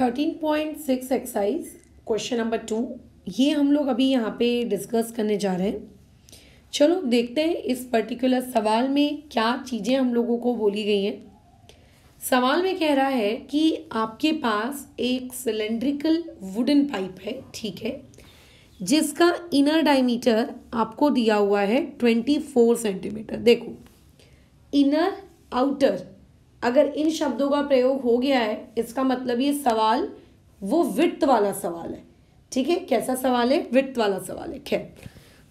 thirteen point six exercise question number two ये हम लोग अभी यहाँ पे डिस्कस करने जा रहे हैं चलो देखते हैं इस पर्टिकुलर सवाल में क्या चीज़ें हम लोगों को बोली गई हैं सवाल में कह रहा है कि आपके पास एक सिलेंड्रिकल वुडन पाइप है ठीक है जिसका इनर डायमीटर आपको दिया हुआ है ट्वेंटी फोर सेंटीमीटर देखो इनर आउटर अगर इन शब्दों का प्रयोग हो गया है इसका मतलब ये सवाल वो वित्त वाला सवाल है ठीक है कैसा सवाल है वित्त वाला सवाल है खैर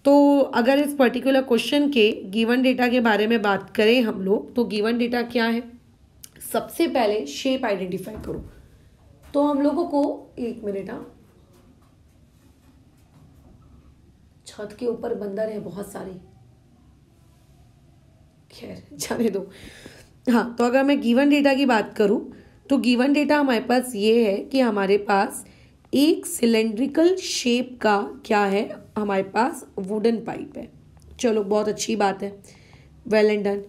तो अगर इस पर्टिकुलर क्वेश्चन के गिवन डेटा के बारे में बात करें हम लोग तो गिवन डेटा क्या है सबसे पहले शेप आइडेंटिफाई करो तो हम लोगों को एक मिनट हाँ छत के ऊपर बंदर है बहुत सारे खैर जाने दो हाँ तो अगर मैं गिवन डेटा की बात करूँ तो गिवन डेटा हमारे पास ये है कि हमारे पास एक सिलेंड्रिकल शेप का क्या है हमारे पास वुडन पाइप है चलो बहुत अच्छी बात है वेल एंड डन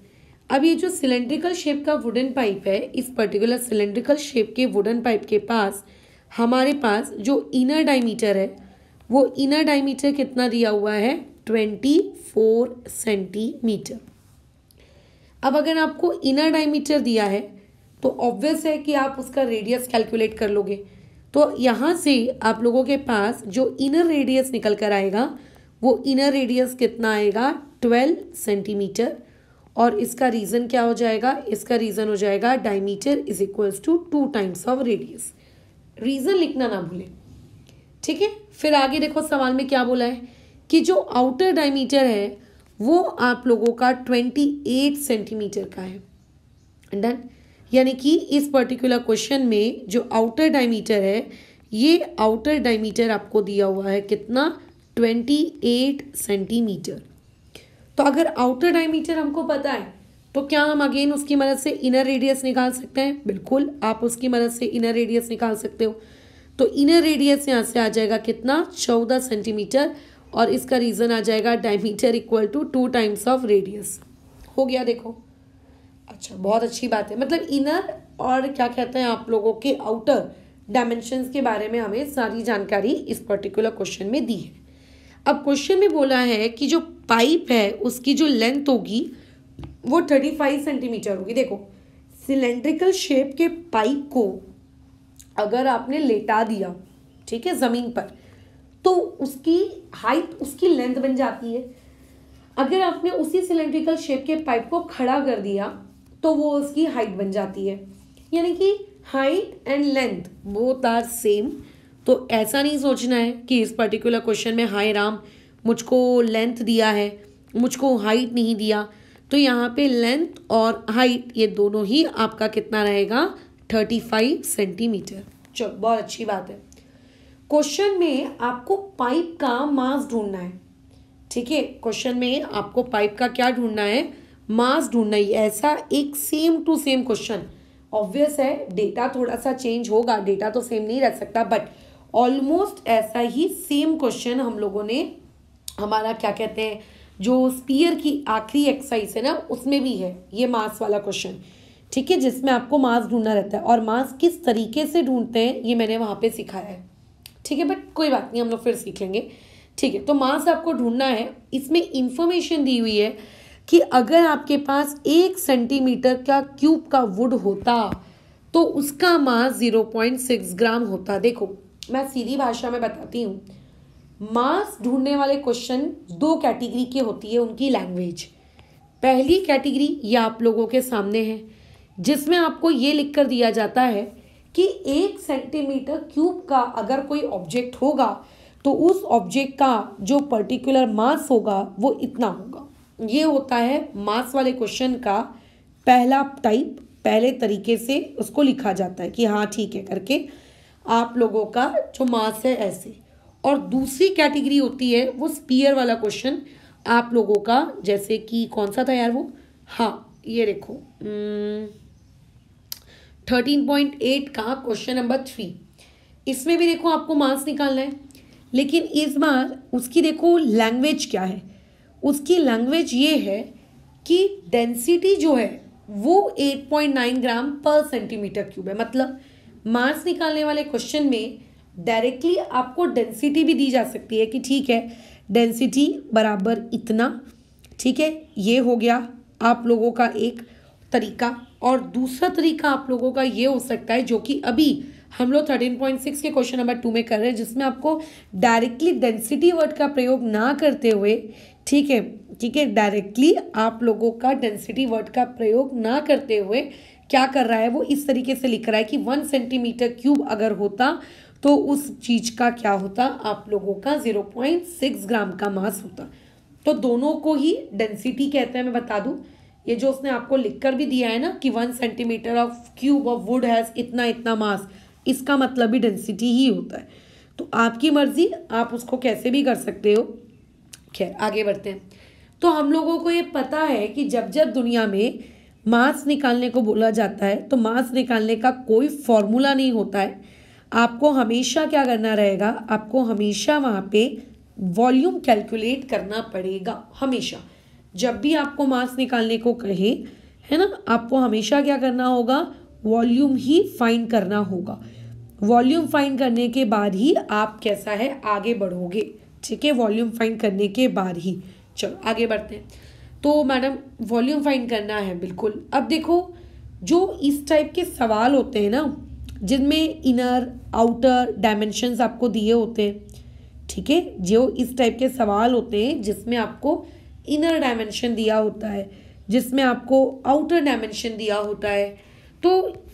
अब ये जो सिलेंड्रिकल शेप का वुडन पाइप है इस पर्टिकुलर सिलेंड्रिकल शेप के वुडन पाइप के पास हमारे पास जो इनर डायमीटर है वो इनर डायमीटर कितना दिया हुआ है ट्वेंटी फोर सेंटीमीटर अब अगर आपको इनर डायमीटर दिया है तो ऑब्वियस है कि आप उसका रेडियस कैलकुलेट कर लोगे तो यहाँ से आप लोगों के पास जो इनर रेडियस निकल कर आएगा वो इनर रेडियस कितना आएगा ट्वेल्व सेंटीमीटर और इसका रीज़न क्या हो जाएगा इसका रीज़न हो जाएगा diameter is equals to two times of radius reason लिखना ना भूलें ठीक है फिर आगे देखो सवाल में क्या बोला है कि जो आउटर डायमीटर है वो आप लोगों का ट्वेंटी एट सेंटीमीटर का है डन यानी कि इस पर्टिकुलर क्वेश्चन में जो आउटर डायमीटर है ये आउटर डायमीटर आपको दिया हुआ है कितना ट्वेंटी एट सेंटीमीटर तो अगर आउटर डायमीटर हमको पता है तो क्या हम अगेन उसकी मदद से इनर रेडियस निकाल सकते हैं बिल्कुल आप उसकी मदद से इनर रेडियस निकाल सकते हो तो इनर रेडियस यहाँ से आ जाएगा कितना चौदह सेंटीमीटर और इसका रीज़न आ जाएगा diameter equal to two times of radius हो गया देखो अच्छा बहुत अच्छी बात है मतलब इनर और क्या कहते हैं आप लोगों के आउटर डायमेंशंस के बारे में हमें सारी जानकारी इस पर्टिकुलर क्वेश्चन में दी है अब क्वेश्चन में बोला है कि जो पाइप है उसकी जो लेंथ होगी वो थर्टी फाइव सेंटीमीटर होगी देखो सिलेंड्रिकल शेप के पाइप को अगर आपने लेटा दिया ठीक है ज़मीन पर तो उसकी हाइट उसकी लेंथ बन जाती है अगर आपने उसी सिलेंड्रिकल शेप के पाइप को खड़ा कर दिया तो वो उसकी हाइट बन जाती है यानी कि height and length both are same तो ऐसा नहीं सोचना है कि इस पर्टिकुलर क्वेश्चन में हाय राम मुझको लेंथ दिया है मुझको हाइट नहीं दिया तो यहाँ पे लेंथ और हाइट ये दोनों ही आपका कितना रहेगा थर्टी फाइव सेंटीमीटर चलो बहुत अच्छी बात है क्वेश्चन में आपको पाइप का मास ढूंढना है ठीक है क्वेश्चन में आपको पाइप का क्या ढूंढना है मास ढूंढना ही ऐसा एक same to same question obvious है डेटा थोड़ा सा चेंज होगा डेटा तो सेम नहीं रह सकता बट ऑलमोस्ट ऐसा ही सेम क्वेश्चन हम लोगों ने हमारा क्या कहते हैं जो स्पीयर की आखिरी एक्सरसाइज है ना उसमें भी है ये मास वाला क्वेश्चन ठीक है जिसमें आपको मास ढूंढना रहता है और मास किस तरीके से ढूंढते हैं ये मैंने वहाँ पे सिखाया है ठीक है बट कोई बात नहीं हम लोग फिर सीख लेंगे ठीक है तो मास आपको ढूंढना है इसमें इंफॉर्मेशन दी हुई है कि अगर आपके पास एक सेंटीमीटर का क्यूब का वुड होता तो उसका mass zero point six gram होता देखो मैं सीधी भाषा में बताती हूँ मास ढूंढने वाले क्वेश्चन दो कैटेगरी के होती है उनकी लैंग्वेज पहली कैटेगरी ये आप लोगों के सामने है जिसमें आपको ये लिख कर दिया जाता है कि एक सेंटीमीटर क्यूब का अगर कोई ऑब्जेक्ट होगा तो उस ऑब्जेक्ट का जो पर्टिकुलर मास होगा वो इतना होगा ये होता है मास वाले क्वेश्चन का पहला टाइप पहले तरीके से उसको लिखा जाता है कि हाँ ठीक है करके आप लोगों का जो मास है ऐसे और दूसरी कैटेगरी होती है वो स्पीयर वाला क्वेश्चन आप लोगों का जैसे कि कौन सा था यार वो हाँ ये देखो थर्टीन पॉइंट एट का क्वेश्चन नंबर थ्री इसमें भी देखो आपको मार्क्स निकालना है लेकिन इस बार उसकी देखो लैंग्वेज क्या है उसकी लैंग्वेज ये है कि डेंसिटी जो है वो एट पॉइंट नाइन ग्राम पर सेंटीमीटर क्यूब है मतलब मार्क्स निकालने वाले क्वेश्चन में डायरेक्टली आपको डेंसिटी भी दी जा सकती है कि ठीक है डेंसिटी बराबर इतना ठीक है ये हो गया आप लोगों का एक तरीका और दूसरा तरीका आप लोगों का ये हो सकता है जो कि अभी हम लोग थर्टीन पॉइंट सिक्स के क्वेश्चन नंबर टू में कर रहे हैं जिसमें आपको डायरेक्टली डेंसिटी वर्ड का प्रयोग ना करते हुए ठीक है ठीक है डायरेक्टली आप लोगों का डेंसिटी वर्ड का प्रयोग ना करते हुए क्या कर रहा है वो इस तरीके से लिख रहा है कि वन सेंटीमीटर क्यूब अगर होता तो उस चीज़ का क्या होता आप लोगों का ज़ीरो पॉइंट सिक्स ग्राम का मास होता तो दोनों को ही डेंसिटी कहते हैं मैं बता दूँ ये जो उसने आपको लिखकर भी दिया है ना कि one centimetre of cube of wood has इतना इतना मास इसका मतलब भी डेंसिटी ही होता है तो आपकी मर्ज़ी आप उसको कैसे भी कर सकते हो खैर आगे बढ़ते हैं तो हम लोगों को ये पता है कि जब जब दुनिया में मास निकालने को बोला जाता है तो मास निकालने का कोई फॉर्मूला नहीं होता है आपको हमेशा क्या करना रहेगा आपको हमेशा वहाँ पे वॉल्यूम कैलकुलेट करना पड़ेगा हमेशा जब भी आपको मास निकालने को कहे है ना आपको हमेशा क्या करना होगा वॉल्यूम ही फाइंड करना होगा वॉल्यूम फाइंड करने के बाद ही आप कैसा है आगे बढ़ोगे ठीक है वॉल्यूम फाइंड करने के बाद ही चलो आगे बढ़ते हैं तो मैडम वॉल्यूम फाइंड करना है बिल्कुल अब देखो जो इस टाइप के सवाल होते हैं ना जिनमें इनर आउटर डायमेंशंस आपको दिए होते हैं ठीक है जो इस टाइप के सवाल होते हैं जिसमें आपको इनर डायमेंशन दिया होता है जिसमें आपको आउटर डायमेंशन दिया होता है तो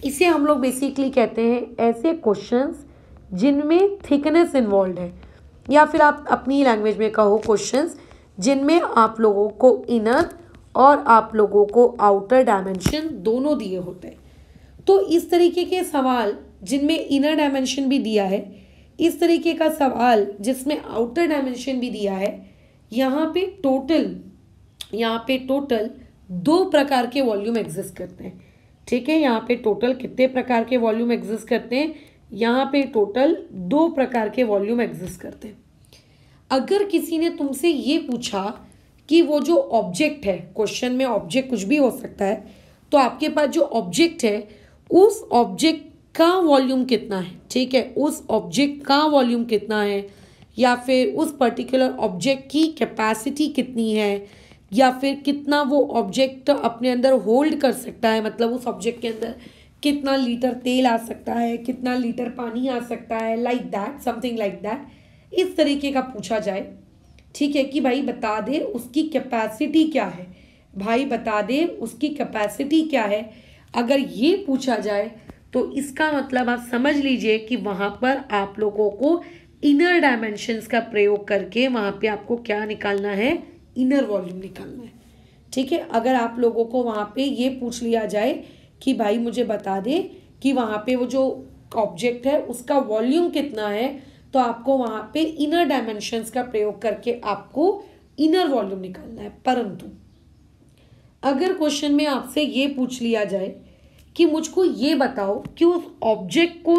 इसे हम लोग बेसिकली कहते हैं ऐसे क्वेश्चंस जिनमें थिकनेस इन्वॉल्व है या फिर आप अपनी लैंग्वेज में कहो क्वेश्चंस जिनमें आप लोगों को इनर और आप लोगों को आउटर डायमेंशन दोनों दिए होते हैं तो इस तरीके के सवाल जिनमें इनर डायमेंशन भी दिया है इस तरीके का सवाल जिसमें आउटर डायमेंशन भी दिया है यहाँ पे टोटल यहाँ पे टोटल दो प्रकार के वॉल्यूम एग्जिस्ट करते हैं ठीक है यहाँ पे टोटल कितने प्रकार के वॉल्यूम एग्जिस्ट करते हैं यहाँ पे टोटल दो प्रकार के वॉल्यूम एग्जिस्ट करते हैं अगर किसी ने तुमसे ये पूछा कि वो जो ऑब्जेक्ट है क्वेश्चन में ऑब्जेक्ट कुछ भी हो सकता है तो आपके पास जो ऑब्जेक्ट है उस ऑब्जेक्ट का वॉल्यूम कितना है ठीक है उस ऑब्जेक्ट का वॉल्यूम कितना है या फिर उस पर्टिकुलर ऑब्जेक्ट की कैपेसिटी कितनी है या फिर कितना वो ऑब्जेक्ट अपने अंदर होल्ड कर सकता है मतलब उस ऑब्जेक्ट के अंदर कितना लीटर तेल आ सकता है कितना लीटर पानी आ सकता है like that something like that इस तरीके का पूछा जाए ठीक है कि भाई बता दे उसकी कैपेसिटी क्या है भाई बता दे उसकी कैपेसिटी क्या है अगर ये पूछा जाए तो इसका मतलब आप समझ लीजिए कि वहाँ पर आप लोगों को इनर डायमेंशंस का प्रयोग करके वहाँ पे आपको क्या निकालना है इनर वॉल्यूम निकालना है ठीक है अगर आप लोगों को वहाँ पे ये पूछ लिया जाए कि भाई मुझे बता दे कि वहाँ पे वो जो ऑब्जेक्ट है उसका वॉल्यूम कितना है तो आपको वहाँ पे इनर डायमेंशंस का प्रयोग करके आपको इनर वॉल्यूम निकालना है परंतु अगर क्वेश्चन में आपसे ये पूछ लिया जाए कि मुझको ये बताओ कि उस ऑब्जेक्ट को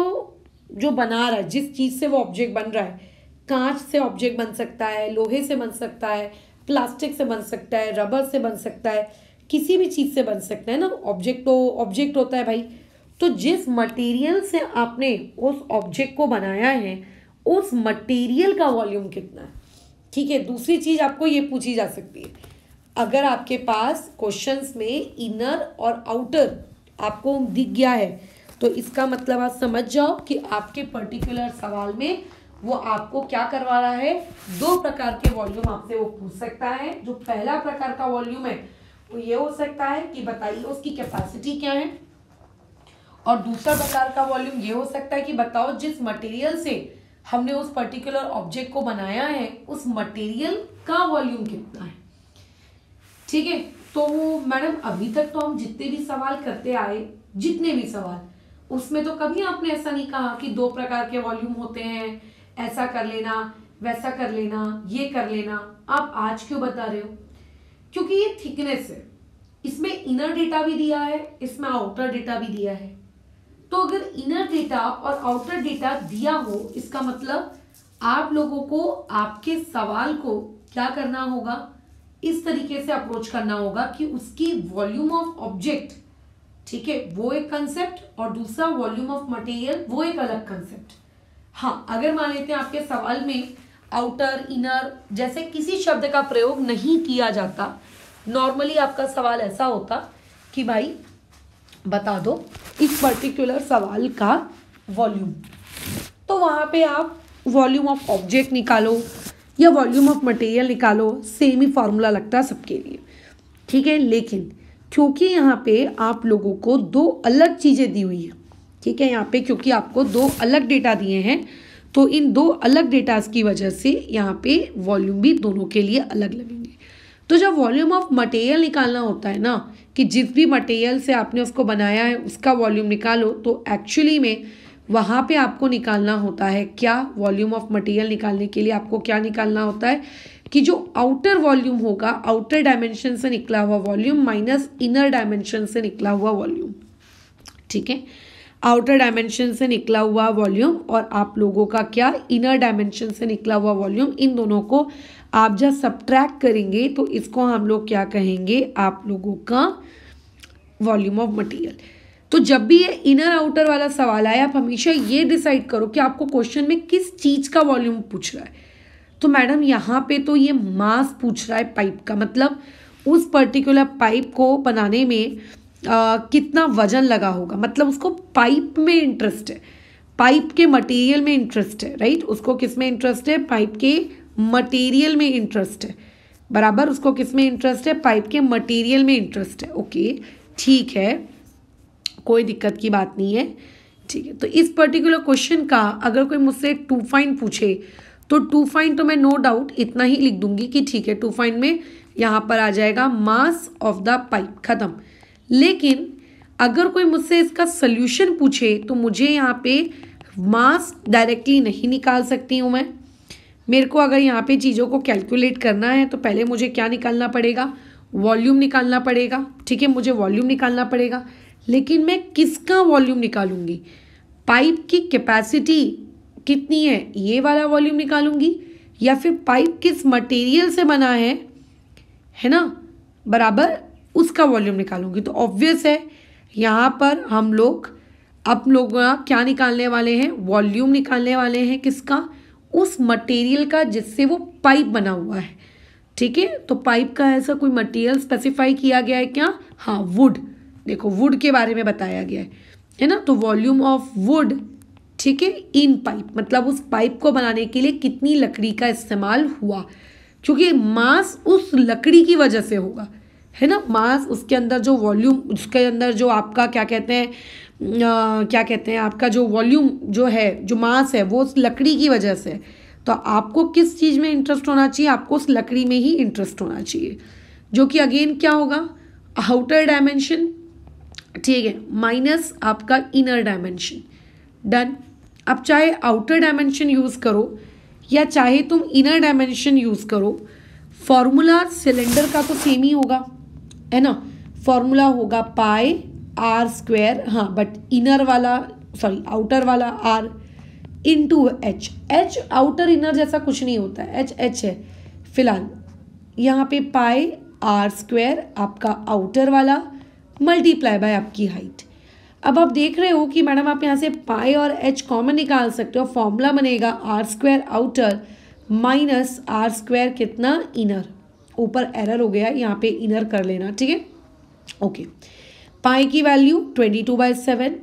जो बना रहा है जिस चीज़ से वो ऑब्जेक्ट बन रहा है कांच से ऑब्जेक्ट बन सकता है लोहे से बन सकता है प्लास्टिक से बन सकता है रबर से बन सकता है किसी भी चीज़ से बन सकता है ना ऑब्जेक्ट तो ऑब्जेक्ट होता है भाई तो जिस मटेरियल से आपने उस ऑब्जेक्ट को बनाया है उस मटेरियल का वॉल्यूम कितना है ठीक है दूसरी चीज़ आपको ये पूछी जा सकती है अगर आपके पास क्वेश्चंस में इनर और आउटर आपको दिख गया है तो इसका मतलब आप समझ जाओ कि आपके पर्टिकुलर सवाल में वो आपको क्या करवा रहा है दो प्रकार के वॉल्यूम आपसे वो पूछ सकता है जो पहला प्रकार का वॉल्यूम है वो ये हो सकता है कि बताइए उसकी कैपेसिटी क्या है और दूसरा प्रकार का वॉल्यूम ये हो सकता है कि बताओ जिस मटेरियल से हमने उस पर्टिकुलर ऑब्जेक्ट को बनाया है उस मटेरियल का वॉल्यूम कितना है ठीक है तो मैडम अभी तक तो हम जितने भी सवाल करते आए जितने भी सवाल उसमें तो कभी आपने ऐसा नहीं कहा कि दो प्रकार के वॉल्यूम होते हैं ऐसा कर लेना वैसा कर लेना ये कर लेना आप आज क्यों बता रहे हो क्योंकि ये थिकनेस है इसमें इनर डेटा भी दिया है इसमें आउटर डेटा भी दिया है तो अगर इनर डेटा और आउटर डेटा दिया हो इसका मतलब आप लोगों को आपके सवाल को क्या करना होगा इस तरीके से अप्रोच करना होगा कि उसकी वॉल्यूम ऑफ ऑब्जेक्ट ठीक है वो एक कंसेप्ट और दूसरा वॉल्यूम ऑफ मटेरियल वो एक अलग कंसेप्ट हाँ अगर मान लेते हैं आपके सवाल में आउटर इनर जैसे किसी शब्द का प्रयोग नहीं किया जाता नॉर्मली आपका सवाल ऐसा होता कि भाई बता दो इस पर्टिकुलर सवाल का वॉल्यूम तो वहाँ पे आप वॉल्यूम ऑफ ऑब्जेक्ट निकालो या वॉल्यूम ऑफ मटेरियल निकालो सेम ही फॉर्मूला लगता है सबके लिए ठीक है लेकिन क्योंकि यहाँ पे आप लोगों को दो अलग चीज़ें दी हुई हैं ठीक है यहाँ पे क्योंकि आपको दो अलग डेटा दिए हैं तो इन दो अलग डेटास की वजह से यहाँ पे वॉल्यूम भी दोनों के लिए अलग लगेंगे तो जब वॉल्यूम ऑफ मटेरियल निकालना होता है ना कि जिस भी मटेरियल से आपने उसको बनाया है उसका वॉल्यूम निकालो तो एक्चुअली में वहाँ पे आपको निकालना होता है क्या वॉल्यूम ऑफ मटेरियल निकालने के लिए आपको क्या निकालना होता है कि जो आउटर वॉल्यूम होगा आउटर डायमेंशन से निकला हुआ वॉल्यूम माइनस इनर डायमेंशन से निकला हुआ वॉल्यूम ठीक है आउटर डायमेंशन से निकला हुआ वॉल्यूम और आप लोगों का क्या इनर डायमेंशन से निकला हुआ वॉल्यूम इन दोनों को आप जब सब्ट्रैक्ट करेंगे तो इसको हम लोग क्या कहेंगे आप लोगों का वॉल्यूम ऑफ मटेरियल तो जब भी ये इनर आउटर वाला सवाल आए आप हमेशा ये डिसाइड करो कि आपको क्वेश्चन में किस चीज़ का वॉल्यूम पूछ रहा है तो मैडम यहाँ पे तो ये मास पूछ रहा है पाइप का मतलब उस पर्टिकुलर पाइप को बनाने में आ, कितना वजन लगा होगा मतलब उसको पाइप में इंटरेस्ट है पाइप के मटेरियल में इंटरेस्ट है राइट उसको किस में इंटरेस्ट है पाइप के मटेरियल में इंटरेस्ट है बराबर उसको किस में इंटरेस्ट है पाइप के मटेरियल में इंटरेस्ट है ओके ठीक है कोई दिक्कत की बात नहीं है ठीक है तो इस पर्टिकुलर क्वेश्चन का अगर कोई मुझसे टू फाइन पूछे तो टू फाइंड तो मैं नो no डाउट इतना ही लिख दूंगी कि ठीक है टू फाइंड में यहाँ पर आ जाएगा मास ऑफ द पाइप खत्म लेकिन अगर कोई मुझसे इसका सल्यूशन पूछे तो मुझे यहाँ पे मास डायरेक्टली नहीं निकाल सकती हूँ मैं मेरे को अगर यहाँ पे चीज़ों को कैलकुलेट करना है तो पहले मुझे क्या निकालना पड़ेगा वॉल्यूम निकालना पड़ेगा ठीक है मुझे वॉल्यूम निकालना पड़ेगा लेकिन मैं किसका वॉल्यूम निकालूंगी पाइप की कैपेसिटी कितनी है ये वाला वॉल्यूम निकालूंगी या फिर पाइप किस मटेरियल से बना है है ना बराबर उसका वॉल्यूम निकालूंगी तो ऑब्वियस है यहाँ पर हम लोग अब लोग क्या निकालने वाले हैं वॉल्यूम निकालने वाले हैं किसका उस मटेरियल का जिससे वो पाइप बना हुआ है ठीक है तो पाइप का ऐसा कोई मटेरियल स्पेसिफाई किया गया है क्या हाँ वुड देखो वुड के बारे में बताया गया है है ना तो वॉल्यूम ऑफ वुड ठीक है इन पाइप मतलब उस पाइप को बनाने के लिए कितनी लकड़ी का इस्तेमाल हुआ क्योंकि मास उस लकड़ी की वजह से होगा है ना मास उसके अंदर जो वॉल्यूम उसके अंदर जो आपका क्या कहते हैं क्या कहते हैं आपका जो वॉल्यूम जो है जो मास है वो उस लकड़ी की वजह से तो आपको किस चीज़ में इंटरेस्ट होना चाहिए आपको उस लकड़ी में ही इंटरेस्ट होना चाहिए जो कि अगेन क्या होगा आउटर डायमेंशन ठीक है माइनस आपका इनर डायमेंशन डन अब चाहे आउटर डायमेंशन यूज़ करो या चाहे तुम इनर डायमेंशन यूज़ करो फॉर्मूला सिलेंडर का तो सेम ही होगा है ना फॉर्मूला होगा पाए आर स्क्वेयर हाँ बट इनर वाला सॉरी आउटर वाला r into H H outer inner जैसा कुछ नहीं होता एच एच है फिलहाल यहाँ पे पाए आर स्क्वेयर आपका आउटर वाला मल्टीप्लाई बाय आपकी हाइट अब आप देख रहे हो कि मैडम आप यहाँ से पाई और एच कॉमन निकाल सकते हो फॉर्मूला बनेगा r square outer minus r square कितना इनर ऊपर एरर हो गया यहाँ पे इनर कर लेना ठीक है ओके पाई की value twenty two by seven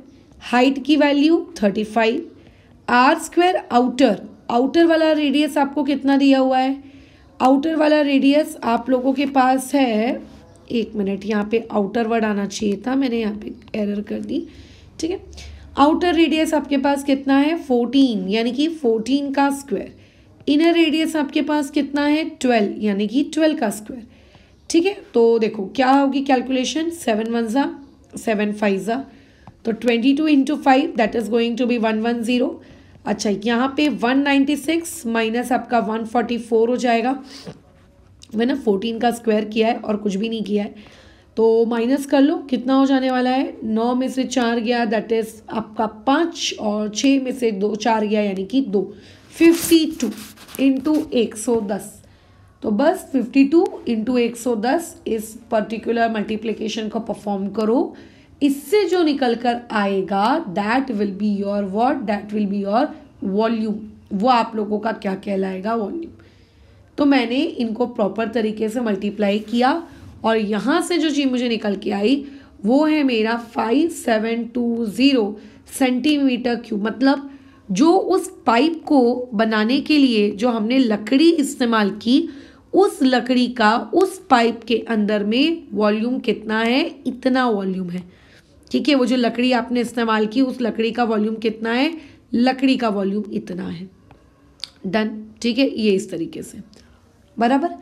height की value thirty five r square outer outer वाला रेडियस आपको कितना दिया हुआ है आउटर वाला रेडियस आप लोगों के पास है एक मिनट यहाँ पे आउटर वर्ड आना चाहिए था मैंने यहाँ पे एरर कर दी ठीक है आउटर रेडियस आपके पास कितना है फोर्टीन यानी कि फोर्टीन का स्क्वायर इनर रेडियस आपके पास कितना है ट्वेल्व यानी कि ट्वेल्व का स्क्वायर ठीक है तो देखो क्या होगी कैलकुलेशन सेवन वन ज़ा सेवन फाइव ज़ा तो twenty two into five that is going to be one one zero अच्छा यहाँ पे वन नाइन्टी सिक्स माइनस आपका वन फोर्टी फोर हो जाएगा मैंने फोर्टीन का स्क्वायर किया है और कुछ भी नहीं किया है तो माइनस कर लो कितना हो जाने वाला है नौ में से चार गया दैट इज आपका पाँच और छः में से दो चार गया यानी कि दो फिफ्टी टू इंटू एक सौ दस तो बस फिफ्टी टू इंटू एक सौ दस इस पर्टिकुलर मल्टीप्लिकेशन को परफॉर्म करो इससे जो निकल कर आएगा that will be your what that will be your volume वो आप लोगों का क्या कहलाएगा वॉल्यूम तो मैंने इनको प्रॉपर तरीके से मल्टीप्लाई किया और यहाँ से जो चीज़ मुझे निकल के आई वो है मेरा five seven two zero centimetre cube मतलब जो उस पाइप को बनाने के लिए जो हमने लकड़ी इस्तेमाल की उस लकड़ी का उस पाइप के अंदर में वॉल्यूम कितना है इतना वॉल्यूम है ठीक है वो जो लकड़ी आपने इस्तेमाल की उस लकड़ी का वॉल्यूम कितना है लकड़ी का वॉल्यूम इतना है डन ठीक है ये इस तरीके से बराबर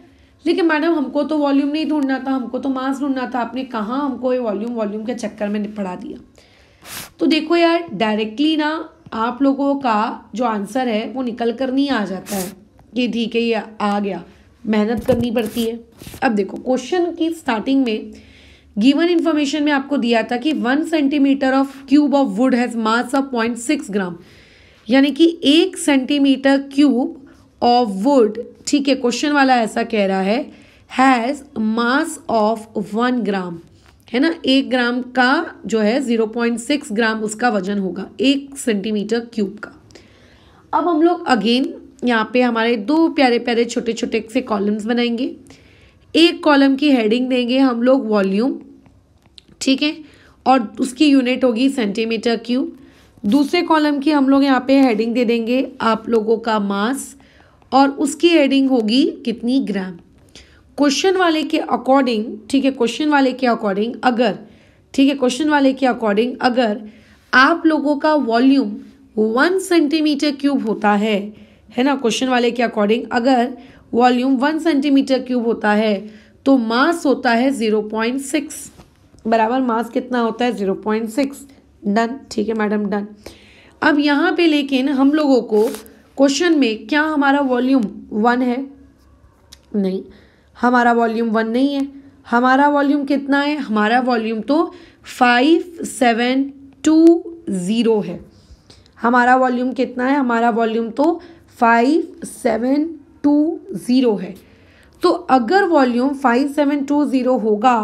लेकिन मैडम हमको तो वॉल्यूम नहीं ढूंढना था हमको तो मास ढूंढना था आपने कहाँ हमको ये वॉल्यूम वॉल्यूम के चक्कर में पढ़ा दिया तो देखो यार डायरेक्टली ना आप लोगों का जो आंसर है वो निकल कर नहीं आ जाता है कि ठीक है ये आ गया मेहनत करनी पड़ती है अब देखो क्वेश्चन की स्टार्टिंग में गिवन इन्फॉर्मेशन में आपको दिया था कि one centimetre of cube of wood has mass of point six gram यानी कि एक सेंटीमीटर क्यूब ऑफ वुड ठीक है क्वेश्चन वाला ऐसा कह रहा है has mass of one gram है ना एक ग्राम का जो है ज़ीरो पॉइंट सिक्स ग्राम उसका वजन होगा एक सेंटीमीटर क्यूब का अब हम लोग अगेन यहाँ पे हमारे दो प्यारे प्यारे छोटे छोटे से कॉलम्स बनाएंगे एक कॉलम की हेडिंग देंगे हम लोग वॉल्यूम ठीक है और उसकी यूनिट होगी सेंटीमीटर क्यूब दूसरे कॉलम की हम लोग यहाँ पे हेडिंग दे देंगे आप लोगों का मास और उसकी एडिंग होगी कितनी ग्राम क्वेश्चन वाले के अकॉर्डिंग ठीक है क्वेश्चन वाले के अकॉर्डिंग अगर ठीक है क्वेश्चन वाले के अकॉर्डिंग अगर आप लोगों का वॉल्यूम वन सेंटीमीटर क्यूब होता है है ना क्वेश्चन वाले के अकॉर्डिंग अगर वॉल्यूम वन सेंटीमीटर क्यूब होता है तो मास होता है ज़ीरो पॉइंट सिक्स बराबर मास कितना होता है ज़ीरो पॉइंट सिक्स डन ठीक है मैडम डन अब यहाँ पे लेकिन हम लोगों को क्वेश्चन में क्या हमारा वॉल्यूम वन है नहीं हमारा वॉल्यूम वन नहीं है हमारा वॉल्यूम कितना है हमारा वॉल्यूम तो फाइव सेवन टू ज़ीरो है हमारा वॉल्यूम कितना है हमारा वॉल्यूम तो फाइव सेवन टू ज़ीरो है तो अगर volume five seven two zero होगा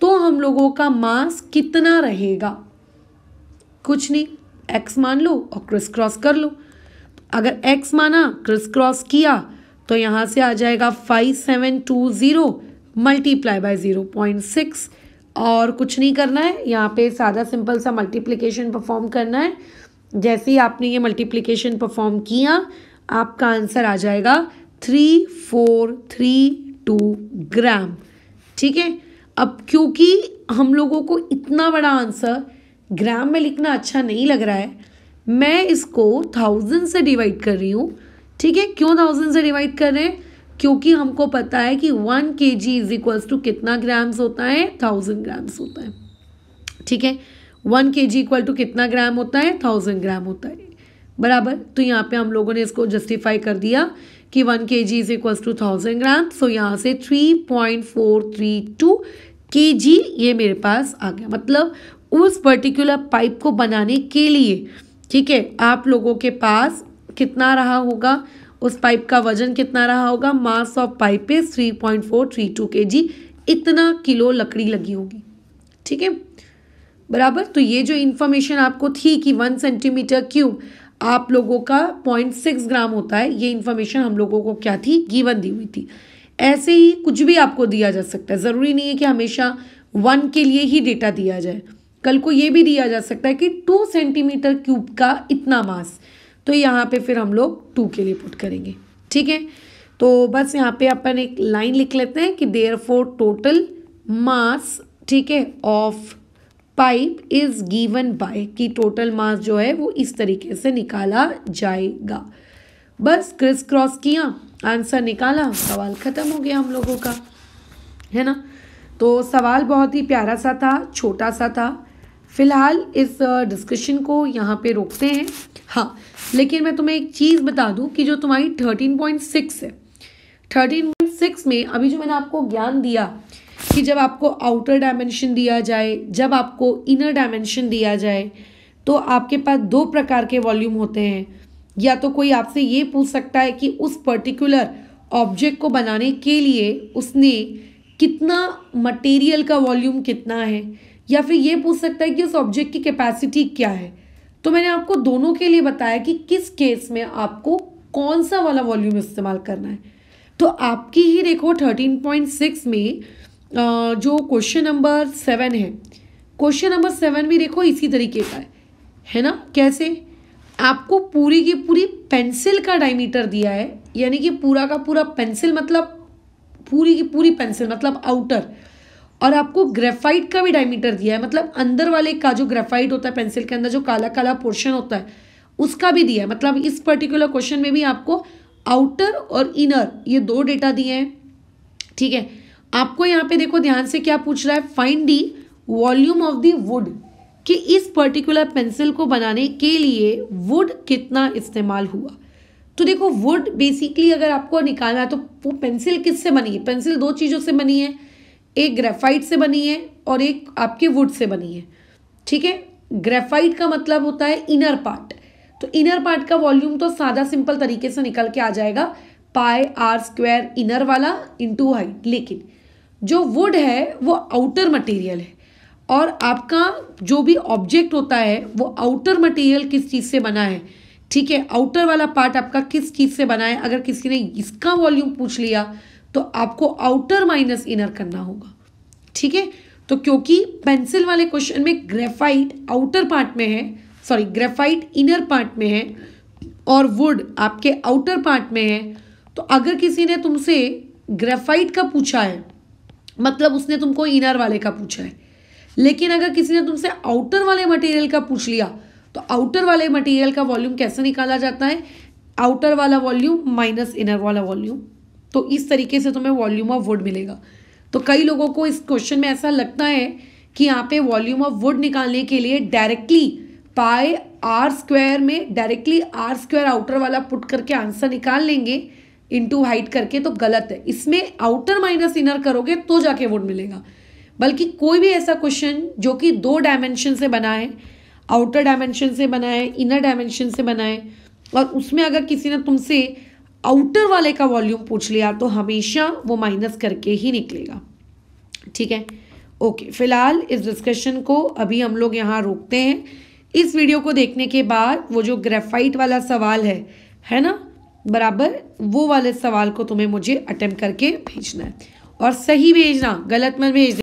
तो हम लोगों का मास कितना रहेगा कुछ नहीं एक्स मान लो और क्रिस क्रॉस कर लो अगर x माना क्रिस क्रॉस किया तो यहाँ से आ जाएगा five seven two zero multiply by zero point six और कुछ नहीं करना है यहाँ पे सादा सिंपल सा मल्टीप्लिकेशन परफॉर्म करना है जैसे ही आपने ये मल्टीप्लिकेशन परफॉर्म किया आपका आंसर आ जाएगा three four three two gram ठीक है अब क्योंकि हम लोगों को इतना बड़ा आंसर ग्राम में लिखना अच्छा नहीं लग रहा है मैं इसको थाउजेंड से डिवाइड कर रही हूँ ठीक है क्यों थाउजेंड से डिवाइड कर रहे हैं क्योंकि हमको पता है कि one K G is equals to कितना ग्राम्स होता है थाउजेंड ग्राम्स होता है ठीक है one K ji equal to कितना ग्राम होता है थाउजेंड ग्राम होता है बराबर तो यहाँ पे हम लोगों ने इसको जस्टिफाई कर दिया कि one K G is equal to thousand gram so यहाँ से three point four three two K G ये मेरे पास आ गया मतलब उस पर्टिकुलर पाइप को बनाने के लिए ठीक है आप लोगों के पास कितना रहा होगा उस पाइप का वजन कितना रहा होगा मास ऑफ पाइप पे three point four three two K G इतना किलो लकड़ी लगी होगी ठीक है बराबर तो ये जो इन्फॉर्मेशन आपको थी कि वन सेंटीमीटर क्यूब आप लोगों का पॉइंट सिक्स ग्राम होता है ये इन्फॉर्मेशन हम लोगों को क्या थी गिवन दी हुई थी ऐसे ही कुछ भी आपको दिया जा सकता है ज़रूरी नहीं है कि हमेशा वन के लिए ही डेटा दिया जाए कल को ये भी दिया जा सकता है कि टू सेंटीमीटर क्यूब का इतना मास तो यहाँ पे फिर हम लोग टू के लिए पुट करेंगे ठीक है तो बस यहाँ पे अपन एक लाइन लिख लेते हैं कि देयर फोर टोटल मास ठीक है of pipe is given by कि टोटल मास जो है वो इस तरीके से निकाला जाएगा बस क्रिस क्रॉस किया आंसर निकाला सवाल ख़त्म हो गया हम लोगों का है ना तो सवाल बहुत ही प्यारा सा था छोटा सा था फ़िलहाल इस डिस्कशन को यहाँ पे रोकते हैं हाँ लेकिन मैं तुम्हें एक चीज़ बता दूँ कि जो तुम्हारी थर्टीन पॉइंट सिक्स है थर्टीन पॉइंट सिक्स में अभी जो मैंने आपको ज्ञान दिया कि जब आपको आउटर डायमेंशन दिया जाए जब आपको इनर डायमेंशन दिया जाए तो आपके पास दो प्रकार के वॉल्यूम होते हैं या तो कोई आपसे ये पूछ सकता है कि उस पर्टिकुलर ऑब्जेक्ट को बनाने के लिए उसने कितना मटेरियल का वॉल्यूम कितना है या फिर ये पूछ सकता है कि उस ऑब्जेक्ट की कैपेसिटी क्या है तो मैंने आपको दोनों के लिए बताया कि किस केस में आपको कौन सा वाला वॉल्यूम इस्तेमाल करना है तो आपकी ही देखो थर्टीन पॉइंट सिक्स में जो क्वेश्चन नंबर सेवन है क्वेश्चन नंबर सेवन भी देखो इसी तरीके का है है ना कैसे आपको पूरी की पूरी पेंसिल का डायमीटर दिया है यानी कि पूरा का पूरा पेंसिल मतलब पूरी की पूरी पेंसिल मतलब आउटर और आपको ग्रेफाइट का भी डायमीटर दिया है मतलब अंदर वाले का जो ग्रेफाइट होता है पेंसिल के अंदर जो काला काला पोर्शन होता है उसका भी दिया है मतलब इस पर्टिकुलर क्वेश्चन में भी आपको आउटर और इनर ये दो डेटा दिए हैं ठीक है आपको यहाँ पे देखो ध्यान से क्या पूछ रहा है find the volume of the wood कि इस पर्टिकुलर पेंसिल को बनाने के लिए वुड कितना इस्तेमाल हुआ तो देखो वुड बेसिकली अगर आपको निकालना है तो वो पेंसिल किससे बनी है पेंसिल दो चीज़ों से बनी है एक ग्रेफाइट से बनी है और एक आपके वुड से बनी है ठीक है ग्रेफाइट का मतलब होता है इनर पार्ट तो इनर पार्ट का वॉल्यूम तो सादा सिंपल तरीके से निकल के आ जाएगा पाए आर स्क्वायर इनर वाला टू हाइट लेकिन जो वुड है वो आउटर मटेरियल है और आपका जो भी ऑब्जेक्ट होता है वो आउटर मटेरियल किस चीज़ से बना है ठीक है आउटर वाला पार्ट आपका किस चीज़ से बना है अगर किसी ने इसका वॉल्यूम पूछ लिया तो आपको आउटर माइनस इनर करना होगा ठीक है तो क्योंकि पेंसिल वाले क्वेश्चन में ग्रेफाइट आउटर पार्ट में है सॉरी ग्रेफाइट इनर पार्ट में है और वुड आपके आउटर पार्ट में है तो अगर किसी ने तुमसे ग्रेफाइट का पूछा है मतलब उसने तुमको इनर वाले का पूछा है लेकिन अगर किसी ने तुमसे आउटर वाले मटेरियल का पूछ लिया तो आउटर वाले मटेरियल का वॉल्यूम कैसे निकाला जाता है आउटर वाला वॉल्यूम माइनस इनर वाला वॉल्यूम तो इस तरीके से तुम्हें वॉल्यूम ऑफ वुड मिलेगा तो कई लोगों को इस क्वेश्चन में ऐसा लगता है कि यहाँ पे वॉल्यूम ऑफ वुड निकालने के लिए डायरेक्टली पाए आर स्क्वायर में डायरेक्टली आर स्क्वायर आउटर वाला पुट करके आंसर निकाल लेंगे इनटू हाइट करके तो गलत है इसमें आउटर माइनस इनर करोगे तो जाके वुड मिलेगा बल्कि कोई भी ऐसा क्वेश्चन जो कि दो डायमेंशन से बना है आउटर डायमेंशन से बना है इनर डायमेंशन से बना है और उसमें अगर किसी ने तुमसे आउटर वाले का वॉल्यूम पूछ लिया तो हमेशा वो माइनस करके ही निकलेगा ठीक है ओके फिलहाल इस डिस्कशन को अभी हम लोग यहाँ रोकते हैं इस वीडियो को देखने के बाद वो जो ग्रेफाइट वाला सवाल है है ना बराबर वो वाले सवाल को तुम्हें मुझे अटेम्प्ट करके भेजना है और सही भेजना गलत मत भेजना